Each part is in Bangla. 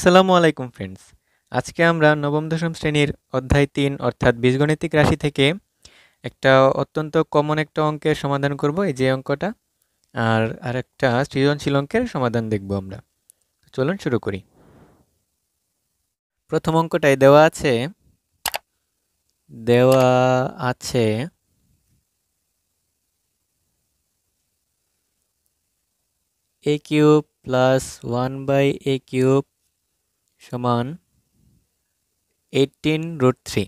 আসসালামু আলাইকুম ফ্রেন্ডস আজকে আমরা নবম দশম শ্রেণীর অধ্যায় তিন অর্থাৎ বীজগণিতিক রাশি থেকে একটা অত্যন্ত কমন একটা অঙ্কের সমাধান করব এই যে অঙ্কটা আর আরেকটা সৃজনশীল অঙ্কের সমাধান দেখব আমরা চলুন শুরু করি প্রথম অঙ্কটায় দেওয়া আছে দেওয়া আছে a cube plus one by a cube সমান এইটিন রুট থ্রি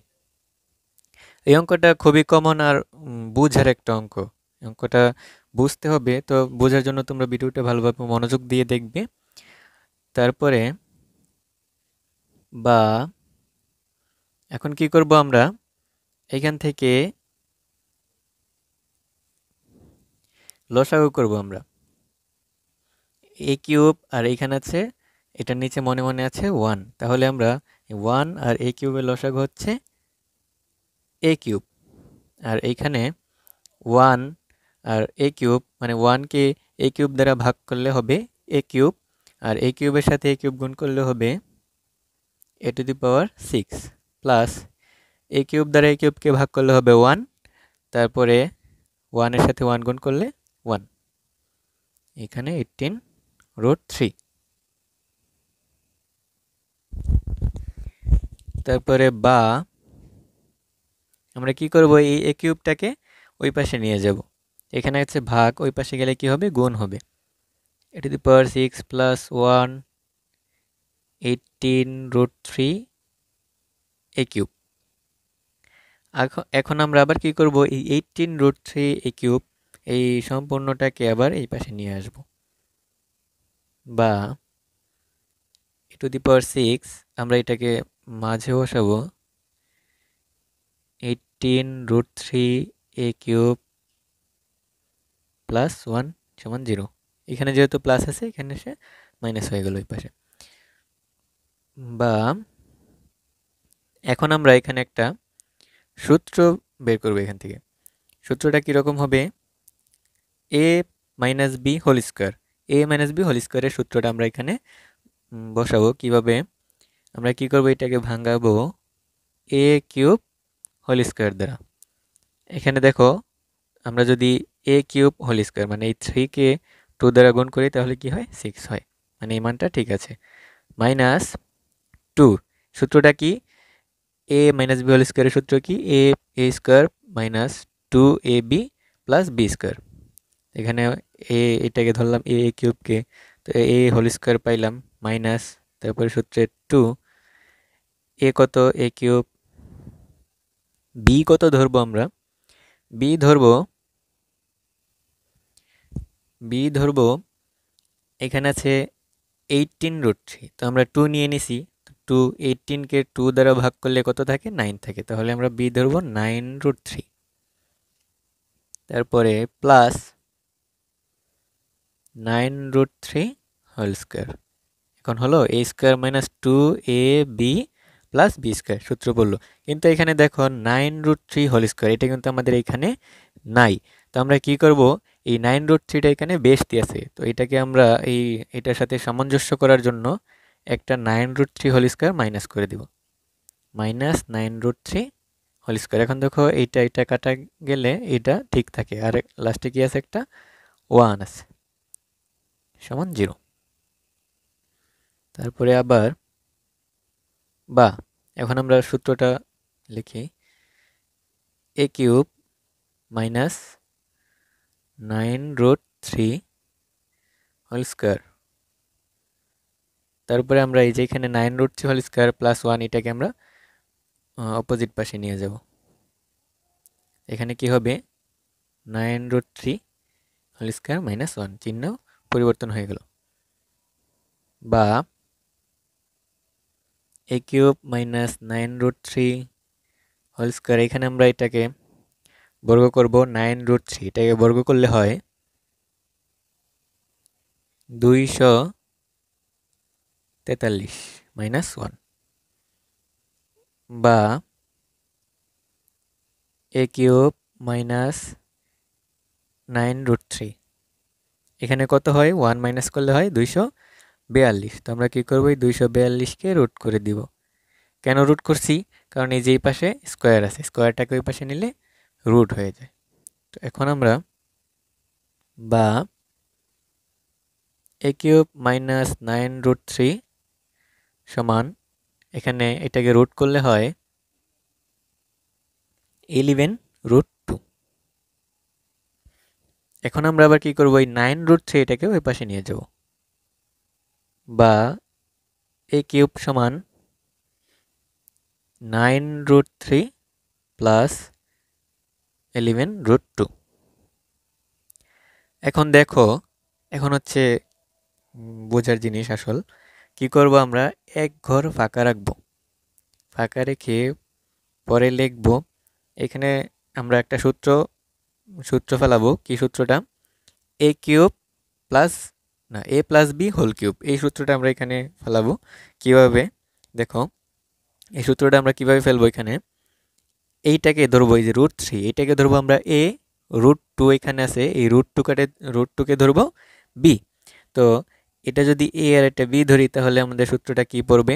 এই অঙ্কটা খুবই কমন আর বুঝার একটা অঙ্ক অঙ্কটা বুঝতে হবে তো বোঝার জন্য তোমরা ভিডিওটা ভালোভাবে মনোযোগ দিয়ে দেখবে তারপরে বা এখন কি করব আমরা এখান থেকে লসাগু করব আমরা এ কিউব আর এইখানে আছে এটার নিচে মনে মনে আছে ওয়ান তাহলে আমরা ওয়ান আর এ কিউবের লসাগ হচ্ছে এ কিউব আর এইখানে ওয়ান আর এ কিউব মানে ওয়ানকে এ কিউব দ্বারা ভাগ করলে হবে এ কিউব আর এ কিউবের সাথে এ কিউব গুণ করলে হবে a to the power six plus a cube দ্বারা এ কিউবকে ভাগ করলে হবে ওয়ান তারপরে ওয়ানের সাথে ওয়ান গুণ করলে ওয়ান এখানে এইটিন রুট থ্রি তারপরে বা আমরা কি করব এই এ কিউবটাকে ওই পাশে নিয়ে যাব এখানে আছে ভাগ ওই পাশে গেলে কি হবে গুণ হবে এটি the power six plus one eighteen root three a cube এখন আমরা আবার কি করব এই eighteen root three a cube এই সম্পূর্ণটাকে আবার এই পাশে নিয়ে আসব বা টু দি পাওয়ার সিক্স আমরা এটাকে মাঝে বসাবো eighteen root three a cube plus one সমান জিরো এখানে যেহেতু প্লাস আছে এখানে সে মাইনাস হয়ে গেল ওই পাশে বা এখন আমরা এখানে একটা সূত্র বের করব এখান থেকে সূত্রটা কীরকম হবে a minus b whole square a minus b whole স্কোয়ারের সূত্রটা আমরা এখানে বসাবো কিভাবে আমরা কি করব এটাকে ভাঙাবো এ কিউব হোল স্কোয়ার দ্বারা এখানে দেখো আমরা যদি এ কিউব হোল স্কোয়ার মানে এই থ্রিকে টু দ্বারা গুণ করি তাহলে কি হয় সিক্স হয় মানে এই মানটা ঠিক আছে মাইনাস টু সূত্রটা কি এ মাইনাস বি হোল স্কোয়ারের সূত্র কি a a square minus two a b plus b square এখানে এ এটাকে ধরলাম এ কিউবকে তো এ হোল স্কোয়ার পাইলাম মাইনাস তারপরে সূত্রে টু এ কত এ কিউব বি কত ধরবো আমরা বি ধরবো বি ধরবো এখানে আছে এইটিন রুট থ্রি তো আমরা টু নিয়ে নিছি টু এইটিনকে টু দ্বারা ভাগ করলে কত থাকে নাইন থাকে তাহলে আমরা বি ধরবো নাইন রুট থ্রি তারপরে plus nine root three whole square এখন হলো a square minus two a b plus b square সূত্র বললো কিন্তু এখানে দেখো nine root three whole square এটা কিন্তু আমাদের এখানে নাই তো আমরা কি করব এই নাইন রুট থ্রিটা এখানে বেশ দিয়েছে তো এটাকে আমরা এই এটার সাথে সামঞ্জস্য করার জন্য একটা nine root three whole square minus করে দিব minus nine root three whole square এখন দেখো এইটা এটা কাটা গেলে এটা ঠিক থাকে আর লাস্টে কি আছে একটা ওয়ান আছে সমান জিরো তারপরে আবার বা এখন আমরা সূত্রটা লিখি a cube minus nine root three whole square তারপরে আমরা এই যে এখানে nine root three whole square plus one এটাকে আমরা অপোজিট পাশে নিয়ে যাব এখানে কি হবে nine root three whole square minus one চিহ্ন পরিবর্তন হয়ে গেল বা a cube minus nine root three whole square এখানে আমরা এটাকে বর্গ করব নাইন রুট থ্রি এটাকে বর্গ করলে হয় দুইশো তেতাল্লিশ মাইনাস ওয়ান বা a cube minus nine root three এখানে কত হয় ওয়ান মাইনাস করলে হয় দুইশো বিয়াল্লিশ তো আমরা কী করবো এই দুইশো বিয়াল্লিশকে রুট করে দিব কেন রুট করছি কারণ এই যেই পাশে স্কোয়ার আছে স্কোয়ারটাকে ওই পাশে নিলে রুট হয়ে যায় তো এখন আমরা বা a cube minus nine root three সমান এখানে এটাকে রুট করলে হয় ইলেভেন রুট টু এখন আমরা আবার কি করবো এই নাইন রুট থ্রি এটাকে ওই পাশে নিয়ে যাবো বা এ কিউব সমান nine root three plus eleven root two এখন দেখো এখন হচ্ছে বোঝার জিনিস আসল কি করব আমরা এক ঘর ফাঁকা রাখব ফাঁকা রেখে পরে লিখব এখানে আমরা একটা সূত্র সূত্র ফেলাবো কি সূত্রটা এ কিউব প্লাস না a plus b whole cube এই সূত্রটা আমরা এখানে ফেলাবো কীভাবে দেখো এই সূত্রটা আমরা কিভাবে ফেলবো এখানে এইটাকে ধরবো এই যে রুট থ্রি এইটাকে ধরবো আমরা এ রুট টু এখানে আছে এই রুট টু কাটে রুট টুকে ধরবো বি তো এটা যদি এ আর একটা বি ধরি তাহলে আমাদের সূত্রটা কি পড়বে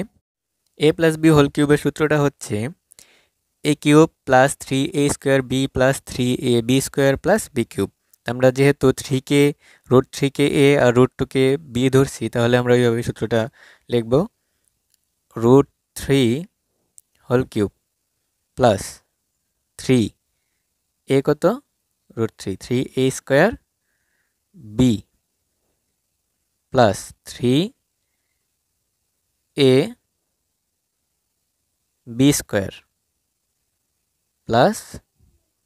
এ প্লাস বি হোল কিউবের সূত্রটা হচ্ছে a cube plus three a square b plus three a b square plus b cube আমরা যেহেতু থ্রি কে রুট থ্রি কে এ আর রুট টুকে বি ধরছি তাহলে আমরা এইভাবে সূত্রটা লিখব root three whole cube plus three a কত root three three a square b plus three a b square plus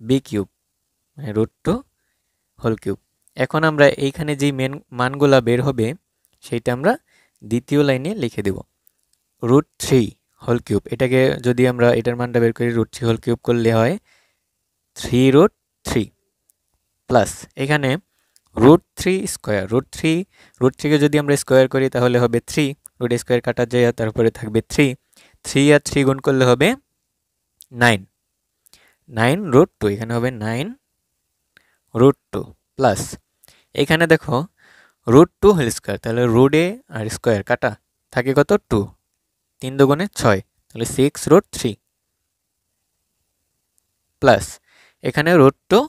b cube মানে রুট টু হোল কিউব এখন আমরা এইখানে যেই মেন মানগুলা বের হবে সেইটা আমরা দ্বিতীয় লাইনে লিখে দেব রুট থ্রি হোল কিউব এটাকে যদি আমরা এটার মানটা বের করি রুট থ্রি হোল কিউব করলে হয় থ্রি রুট থ্রি প্লাস এখানে root three square root three root থ্রিকে যদি আমরা স্কোয়ার করি তাহলে হবে থ্রি রুট স্কোয়ার কাটা যায় তারপরে থাকবে থ্রি থ্রি আর থ্রি গুণ করলে হবে নাইন নাইন রুট টু এখানে হবে নাইন রুট টু প্লাস এখানে দেখো রুট টু হোল স্কোয়ার তাহলে রুডে আর স্কোয়ার কাটা থাকে কত টু তিন দুগুণে ছয় তাহলে সিক্স রুট থ্রি প্লাস এখানে রুট টু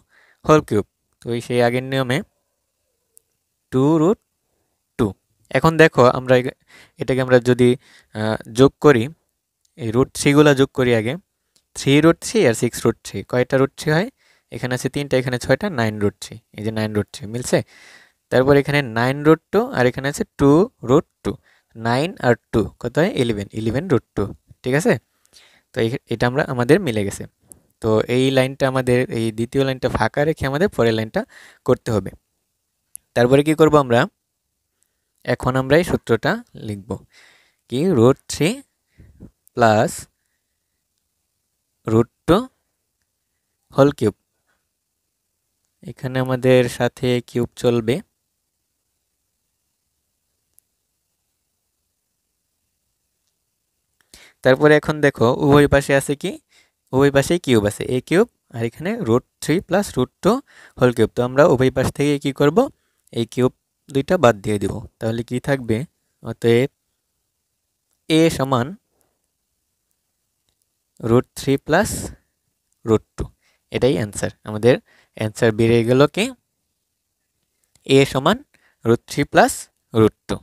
হোল কিউব তো সেই আগের নিয়মে টু রুট টু এখন দেখো আমরা এটাকে আমরা যদি যোগ করি এই রুট থ্রিগুলো যোগ করি আগে থ্রি রুট থ্রি আর সিক্স রুট থ্রি কয়টা রুট থ্রি হয় এখানে আছে তিনটা এখানে ছয়টা নাইন রুট থ্রি এই যে নাইন রুট থ্রি মিলছে তারপর এখানে নাইন রুট টু আর এখানে আছে টু রুট টু নাইন আর টু কত হয় ইলেভেন ইলেভেন রুট টু ঠিক আছে তো এটা আমরা আমাদের মিলে গেছে তো এই লাইনটা আমাদের এই দ্বিতীয় লাইনটা ফাঁকা রেখে আমাদের পরের লাইনটা করতে হবে তারপরে কি করব আমরা এখন আমরা এই সূত্রটা লিখব কি root three plus root two whole cube এখানে আমাদের সাথে কিউব চলবে তারপরে এখন দেখো উভয় পাশে আছে কি উভয় পাশেই কিউব আছে এ কিউব আর এখানে root three plus root two whole cube তো আমরা উভয় পাশ থেকে কি করব এই কিউব দুইটা বাদ দিয়ে দেব তাহলে কি থাকবে অতএব এ সমান root three plus root two এটাই অ্যান্সার আমাদের অ্যান্সার বেরিয়ে গেল কি এ সমান root three plus root two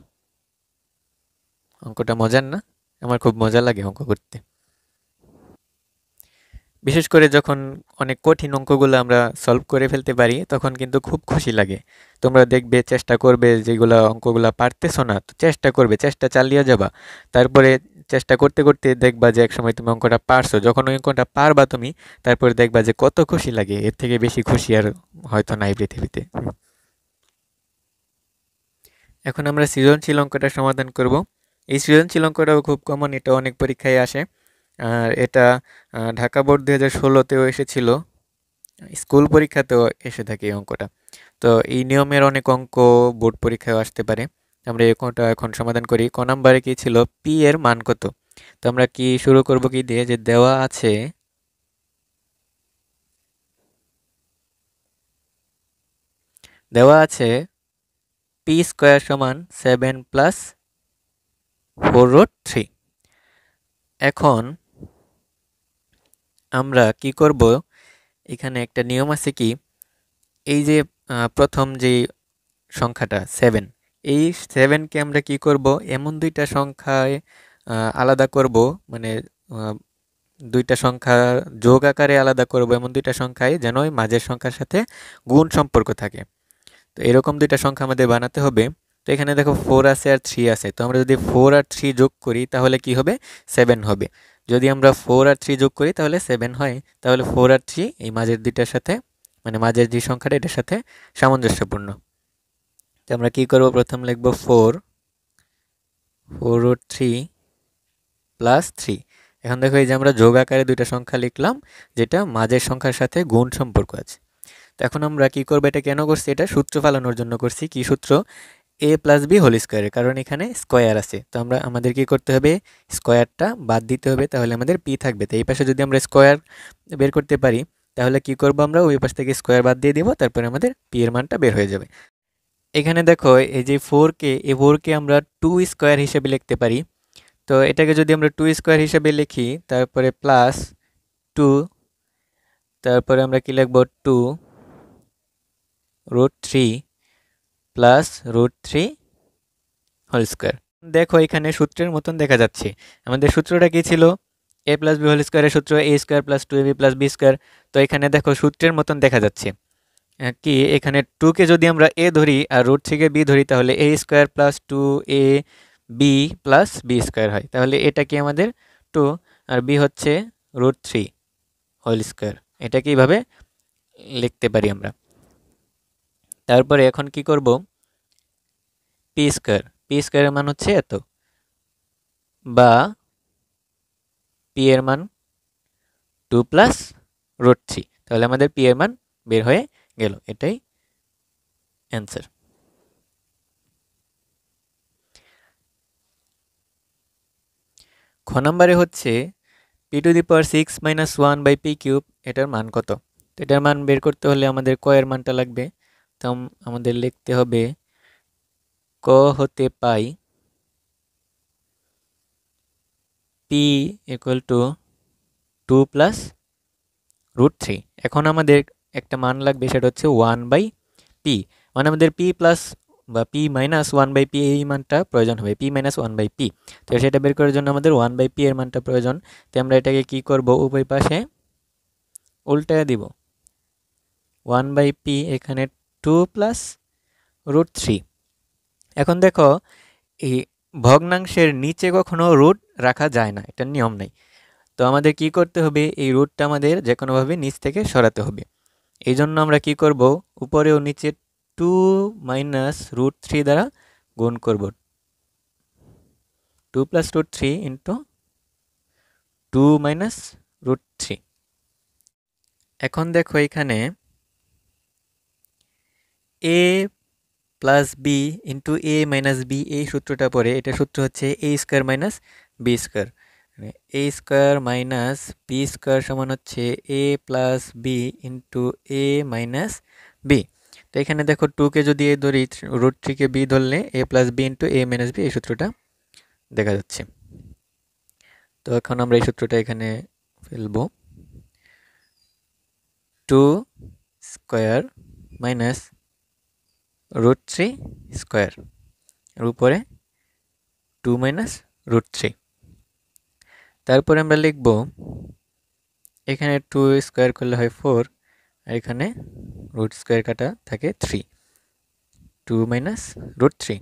অঙ্কটা মজার না আমার খুব মজা লাগে অঙ্ক করতে বিশেষ করে যখন অনেক কঠিন অঙ্কগুলো আমরা সলভ করে ফেলতে পারি তখন কিন্তু খুব খুশি লাগে তোমরা দেখবে চেষ্টা করবে যেগুলো অঙ্কগুলো পারতেছো না তো চেষ্টা করবে চেষ্টা চালিয়ে যাবা তারপরে চেষ্টা করতে করতে দেখবা যে একসময় তুমি অঙ্কটা পারছো যখন ওই অঙ্কটা পারবা তুমি তারপরে দেখবা যে কত খুশি লাগে এর থেকে বেশি খুশি আর হয়তো নাই পৃথিবীতে এখন আমরা সৃজনশীল অঙ্কটা সমাধান করব এই সৃজনশীল অঙ্কটাও খুব কমন এটা অনেক পরীক্ষায় আসে আর এটা ঢাকা বোর্ড দু হাজার ষোলোতেও এসেছিল স্কুল পরীক্ষাতেও এসে থাকে এই অঙ্কটা তো এই নিয়মের অনেক অঙ্ক বোর্ড পরীক্ষায় আসতে পারে আমরা এই অঙ্কটা এখন সমাধান করি ক নাম্বারে কী ছিল পি এর মান কত তো আমরা কি শুরু করব কি দিয়ে যে দেওয়া আছে দেওয়া আছে পি স্কোয়ার সমান seven plus four root three এখন আমরা কি করব এখানে একটা নিয়ম আছে কি এই যে প্রথম যে সংখ্যাটা সেভেন এই সেভেনকে আমরা কি করব এমন দুইটা সংখ্যায় আলাদা করব মানে দুইটা সংখ্যা যোগ আকারে আলাদা করব এমন দুইটা সংখ্যায় যেন মাঝের সংখ্যার সাথে গুণ সম্পর্ক থাকে তো এরকম দুইটা সংখ্যা আমাদের বানাতে হবে তো এখানে দেখো ফোর আছে আর থ্রি আছে তো আমরা যদি ফোর আর থ্রি যোগ করি তাহলে কি হবে সেভেন হবে যদি আমরা ফোর আর থ্রি যোগ করি তাহলে সেভেন হয় তাহলে ফোর আর থ্রি এই মাঝের দুইটার সাথে মানে মাঝের যে সংখ্যাটা এটার সাথে সামঞ্জস্যপূর্ণ তো আমরা কী করব প্রথম লিখব ফোর ফোর ও থ্রি প্লাস থ্রি এখন দেখো এই যে আমরা যোগ আকারে দুইটা সংখ্যা লিখলাম যেটা মাঝের সংখ্যার সাথে গুণ সম্পর্ক আছে তো এখন আমরা কি করবো এটা কেন করছি এটা সূত্র ফালানোর জন্য করছি কি সূত্র এ প্লাস বি হোল স্কোয়ারের কারণ এখানে স্কোয়ার আছে তো আমরা আমাদের কি করতে হবে স্কোয়ারটা বাদ দিতে হবে তাহলে আমাদের পি থাকবে তো এই পাশে যদি আমরা স্কোয়ার বের করতে পারি তাহলে কি করব আমরা ওই পাশ থেকে স্কোয়ার বাদ দিয়ে দিব তারপরে আমাদের পি এর মানটা বের হয়ে যাবে এখানে দেখো এই যে ফোর কে এই ফোরকে আমরা টু স্কোয়ার হিসেবে লিখতে পারি তো এটাকে যদি আমরা টু স্কোয়ার হিসেবে লিখি তারপরে প্লাস টু তারপরে আমরা কি লিখব two root three plus root three whole square দেখো এখানে সূত্রের মতন দেখা যাচ্ছে আমাদের সূত্রটা কী ছিল এ প্লাস বি হোল স্কোয়ারের সূত্র a square plus two a b plus b square তো এখানে দেখো সূত্রের মতন দেখা যাচ্ছে কি এখানে টুকে যদি আমরা এ ধরি আর রুট থ্রিকে বি ধরি তাহলে a square plus two a b plus b square হয় তাহলে এটা কি আমাদের টু আর বি হচ্ছে রুট থ্রি হোল স্কোয়ার এটা কিভাবে লিখতে পারি আমরা তারপরে এখন কি করবো পি স্কোয়ার পি স্কোয়ারের মান হচ্ছে এত বা পি এর মান টু প্লাস রুট থ্রি তাহলে আমাদের পি এর মান বের হয়ে গেল এটাই অ্যান্সার খ নম্বরে হচ্ছে p to the power six minus one by p cube এটার মান কত এটার মান বের করতে হলে আমাদের কয়ের মানটা লাগবে তো আমাদের লিখতে হবে ক হতে পাই p equal to two plus root three এখন আমাদের একটা মান লাগবে সেটা হচ্ছে ওয়ান বাই পি মানে আমাদের পি প্লাস বা p minus one by p এই মানটা প্রয়োজন হবে p minus one by p তো সেটা বের করার জন্য আমাদের ওয়ান বাই পি এর মানটা প্রয়োজন তো আমরা এটাকে কি করব উভয় পাশে উল্টায় দিব ওয়ান বাই পি এখানে টু প্লাস রুট থ্রি এখন দেখো এই ভগ্নাংশের নিচে কখনো রুট রাখা যায় না এটা নিয়ম নাই তো আমাদের কি করতে হবে এই রুটটা আমাদের যে কোনোভাবে নিচ থেকে সরাতে হবে এই জন্য আমরা কি করব উপরে ও নিচে টু মাইনাস রুট থ্রি দ্বারা গুণ করব two plus root three into two minus root three এখন দেখো এখানে a plus b into a minus b এই সূত্রটা পরে এটা সূত্র হচ্ছে a square minus b square মানে a square minus b square সমান হচ্ছে a plus b into a minus b তো এখানে দেখো টুকে যদি এ ধরি রুট থ্রিকে বি ধরলে a plus b into a minus b এই সূত্রটা দেখা যাচ্ছে তো এখন আমরা এই সূত্রটা এখানে ফেলব two square minus root three square এর উপরে টু মাইনাস রুট থ্রি তারপরে আমরা লিখব এখানে টু স্কোয়ার করলে হয় ফোর আর এখানে রুট স্কোয়ার কাটা থাকে three two minus root three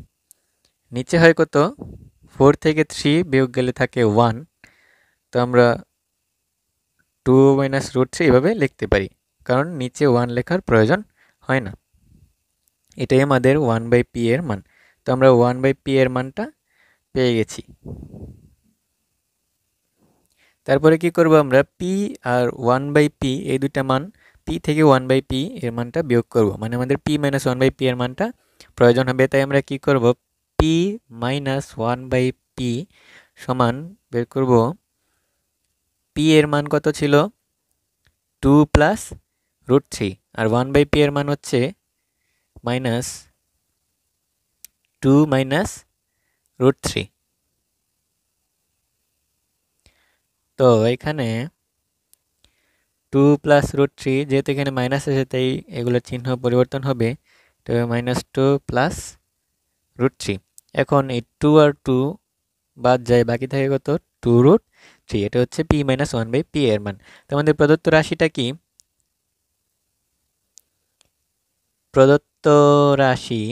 নিচে হয় কত ফোর থেকে থ্রি বিয়োগ গেলে থাকে ওয়ান তো আমরা টু মাইনাস রুট থ্রি এভাবে লিখতে পারি কারণ নিচে ওয়ান লেখার প্রয়োজন হয় না এটাই আমাদের ওয়ান বাই পি এর মান তো আমরা ওয়ান বাই পি এর মানটা পেয়ে গেছি তারপরে কি করব আমরা পি আর ওয়ান বাই পি এই দুটা মান পি থেকে ওয়ান বাই পি এর মানটা বিয়োগ করব মানে আমাদের p minus one by p এর মানটা প্রয়োজন হবে তাই আমরা কি করব p minus one by p সমান বের করব পি এর মান কত ছিল টু প্লাস রুট থ্রি আর ওয়ান বাই পি এর মান হচ্ছে minus 2 minus root 3 তো এখানে টু প্লাস রুট থ্রি যেহেতু এখানে মাইনাস আছে তাই এগুলোর চিহ্ন পরিবর্তন হবে তো minus two plus root three এখন এই টু আর টু বাদ যায় বাকি থাকে কত টু রুট থ্রি এটা হচ্ছে p minus one by p এর মান তো আমাদের প্রদত্ত রাশিটা কি প্রদত্ত রাশি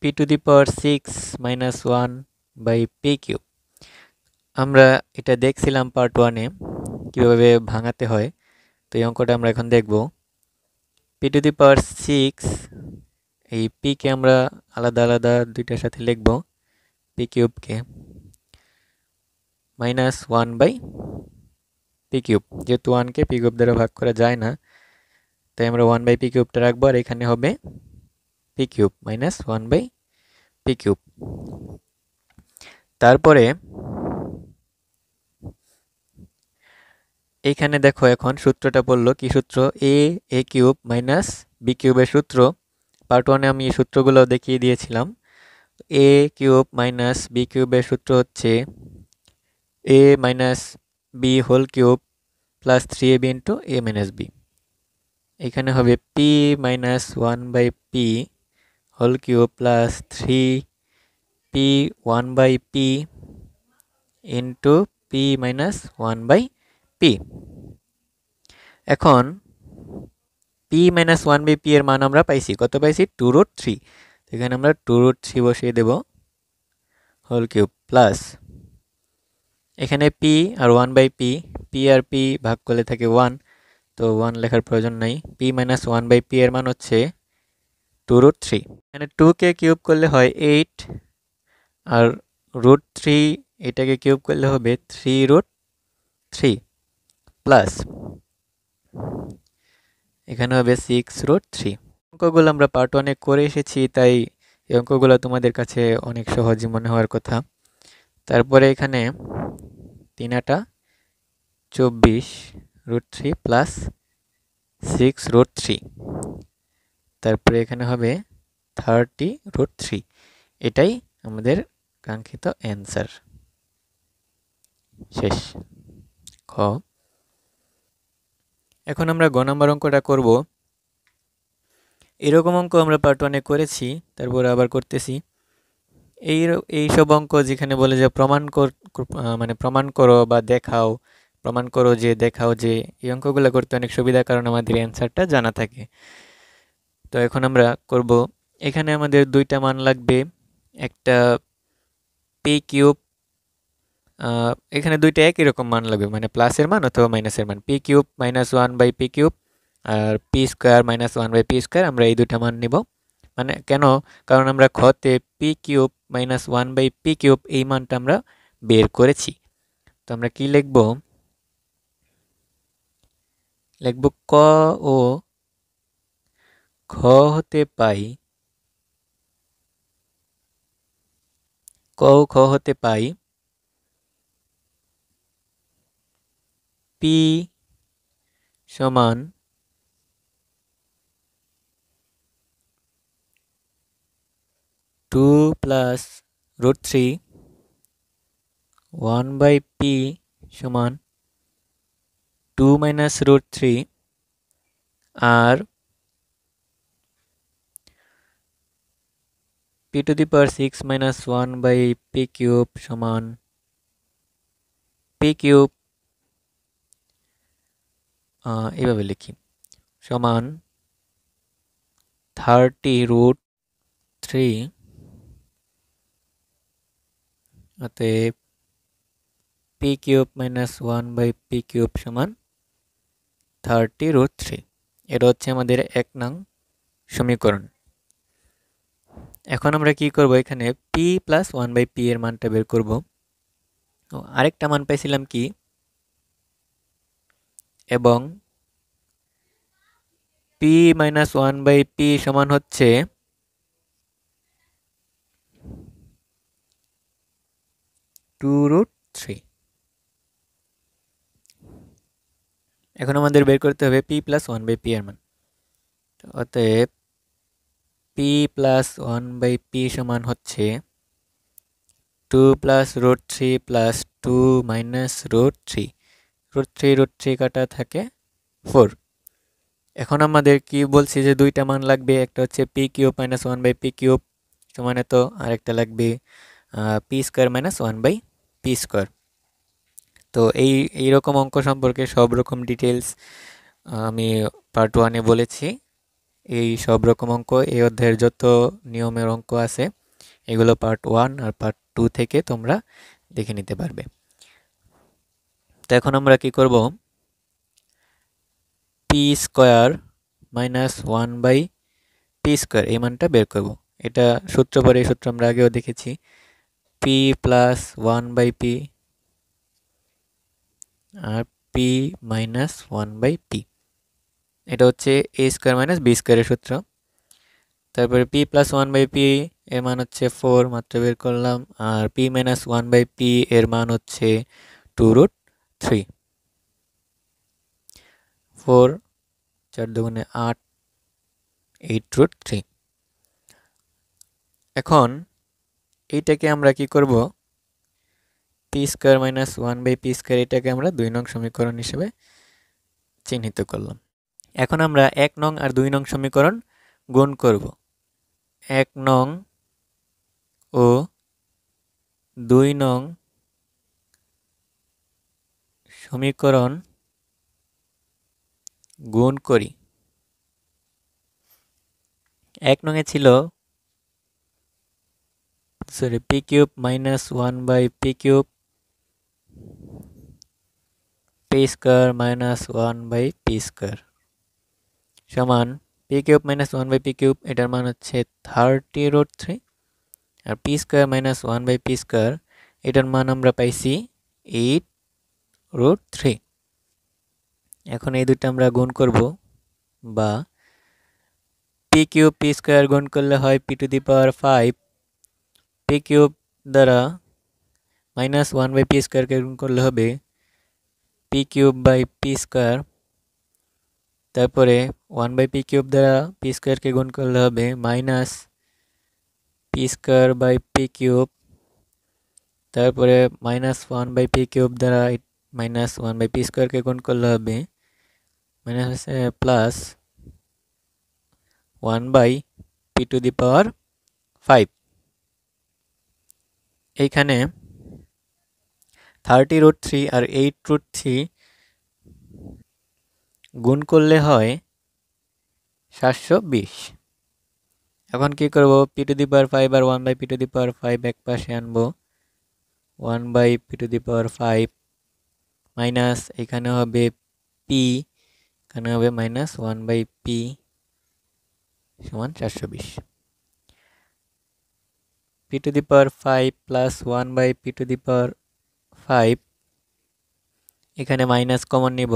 p to the power six minus one by p cube আমরা এটা দেখছিলাম পার্ট ওয়ানে কীভাবে ভাঙাতে হয় তো এই অঙ্কটা আমরা এখন দেখব p to the power six এই পিকে আমরা আলাদা আলাদা দুইটার সাথে লিখব পি কিউবকে minus one by p cube যেহেতু ওয়ানকে পি কিউব দ্বারা ভাগ করা যায় না তাই আমরা ওয়ান বাই পি কিউবটা রাখবো আর এখানে হবে p cube minus one by p cube তারপরে এখানে দেখো এখন সূত্রটা বললো কি সূত্র a a cube minus b কিউবের সূত্র পার্ট ওয়ানে আমি এই সূত্রগুলো দেখিয়ে দিয়েছিলাম এ কিউব মাইনাস বি কিউবের সূত্র হচ্ছে a minus b whole cube plus three a b into a minus b এখানে হবে p minus one by p whole cube plus three p one by p into p minus one by p এখন p minus one by p এর মান আমরা পাইছি কত পাইছি টু রুট থ্রি এখানে আমরা টু রুট থ্রি বসিয়ে দেব হোল কিউব প্লাস এখানে পি আর ওয়ান বাই পি পি আর পি ভাগ করলে থাকে ওয়ান তো ওয়ান লেখার প্রয়োজন নাই p minus one by p এর মান হচ্ছে টু রুট থ্রি এখানে টুকে কিউব করলে হয় এইট আর রুট থ্রি এটাকে কিউব করলে হবে থ্রি রুট থ্রি প্লাস এখানে হবে সিক্স রুট থ্রি অঙ্কগুলো আমরা পার্ট অনেক করে এসেছি তাই এই অঙ্কগুলো তোমাদের কাছে অনেক সহজই মনে হওয়ার কথা তারপরে এখানে তিন আটা চব্বিশ root three plus six root three তারপরে এখানে হবে থার্টি রুট থ্রি এটাই আমাদের কাঙ্ক্ষিত অ্যান্সার শেষ খ এখন আমরা গ নম্বর অঙ্কটা করব এরকম অঙ্ক আমরা পার্ট ওয়ানে করেছি তারপর আবার করতেছি এই সব অঙ্ক যেখানে বলে যে প্রমাণ কর মানে প্রমাণ করো বা দেখাও প্রমাণ করো যে দেখাও যে এই অঙ্কগুলো করতে অনেক সুবিধা কারণ আমাদের অ্যান্সারটা জানা থাকে তো এখন আমরা করব এখানে আমাদের দুইটা মান লাগবে একটা পে কিউব এখানে দুইটা একই রকম মান লাগবে মানে প্লাসের মান অথবা মাইনাসের মান p cube minus one by p cube আর p square minus one by p square আমরা এই দুটা মান নেব মানে কেন কারণ আমরা খতে p cube minus one by p cube এই মানটা আমরা বের করেছি তো আমরা কি লিখব লিখব ক ও খ হতে পাই ক ও খ হতে পাই পি সমান 2 plus root three one by p সমান টু মাইনাস রুট থ্রি আর p to the power six minus one by p cube সমান পি কিউব এভাবে লিখি সমান থার্টি রুট থ্রি অতএব p cube minus one by p cube সমান থার্টি রুট থ্রি এটা হচ্ছে আমাদের এক নং সমীকরণ এখন আমরা কি করব এখানে p plus one by p এর মানটা বের করব আরেকটা মান পাইছিলাম কি এবং p minus one by p সমান হচ্ছে টু রুট থ্রি এখন আমাদের বের করতে হবে p plus one by p এর মান অতএব p plus one by p সমান হচ্ছে two plus root three plus two minus root three root three root three কাটা থাকে ফোর এখন আমাদের কি বলছি যে দুইটা মান লাগবে একটা হচ্ছে p cube minus one by p cube সমান এত আরেকটা লাগবে p square minus one by p square তো এই এই রকম অঙ্ক সম্পর্কে সব রকম ডিটেলস আমি পার্ট ওয়ানে বলেছি এই সব রকম অঙ্ক এই অধ্যায়ের যত নিয়মের অঙ্ক আছে এগুলো পার্ট ওয়ান আর পার্ট টু থেকে তোমরা দেখে নিতে পারবে তো এখন আমরা কি করব p square minus one by p square এই মানটা বের করব এটা সূত্র পরে এই সূত্র আমরা আগেও দেখেছি p plus one by p আর p minus one by p এটা হচ্ছে এ স্কোয়ার মাইনাস বি স্কোয়ারের সূত্র তারপরে p plus one by p এর মান হচ্ছে ফোর মাত্র বের করলাম আর p minus one by p এর মান হচ্ছে টু রুট থ্রি ফোর চার দুগুণে আট এইট রুট থ্রি এখন এইটাকে আমরা কি করব p square minus one by p square এটাকে আমরা দুই নং সমীকরণ হিসেবে চিহ্নিত করলাম এখন আমরা এক নং আর দুই নং সমীকরণ গুণ করব এক নং ও দুই নং সমীকরণ গুণ করি এক নঙে ছিল sorry p cube minus 1 by p cube p square minus 1 by p square সমান p cube minus one by p cube এটার মান হচ্ছে থার্টি রোড থ্রি আর p square minus one by p square এটার মান আমরা পাইছি এইট রোড থ্রি এখন এই দুটো আমরা গুণ করব বা পি কিউব পি স্কোয়ার গুণ করলে হয় p to the power five p cube द्वारा minus one by p square के गुण করলে হবে p cube by p square তারপরে 1 বাই p কিউব দ্বারা p স্কয়ার কে গুণ করলে হবে minus p square by p cube তারপরে minus one by p cube দ্বারা মাইনাস ওয়ান বাই পি স্কোয়ারকে গুণ করলে হবে minus plus one by p to the power five এইখানে থার্টি রুট থ্রি আর এইট রুট থ্রি গুণ করলে হয় সাতশো বিশ এখন কি করব p to the power five আর one by p to the power five এক পাশে আনবো one by p to the power five minus এখানে হবে পি এখানে হবে মাইনাস ওয়ান বাই পি সমান চারশো বিশ p to the power 5 plus one by p to the power five এখানে মাইনাস কমন নিব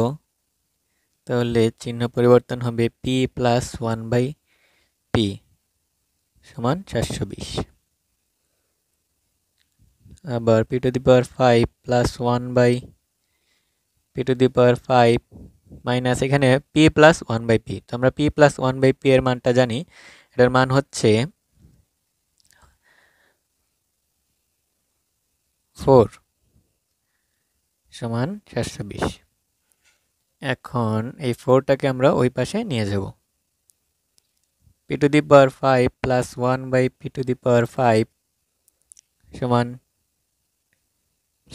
তাহলে চিহ্ন পরিবর্তন হবে p plus one by p সমান চারশো বিশ আবার p to the power five plus one by p to the power five minus এখানে p plus one by p তো আমরা p plus one by p এর মানটা জানি এটার মান হচ্ছে ফোর সমান সাতশো বিশ এখন এই ফোরটাকে আমরা ওই পাশে নিয়ে যাব p to the power five plus one by p to the power five সমান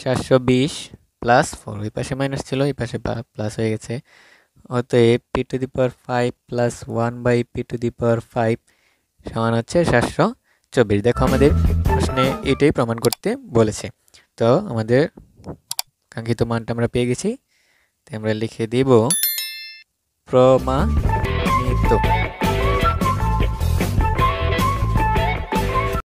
সাতশো বিশ প্লাস ফোর ওই পাশে মাইনাস ছিল ওই পাশে প্লাস হয়ে গেছে অতএব p to the power five plus one by p to the power five সমান হচ্ছে সাতশো চব্বিশ দেখো আমাদের প্রশ্নে এটাই প্রমাণ করতে বলেছে তো আমাদের কাঙ্ক্ষিত মানটা আমরা পেয়ে গেছি তো আমরা লিখে দিব প্রমাণিত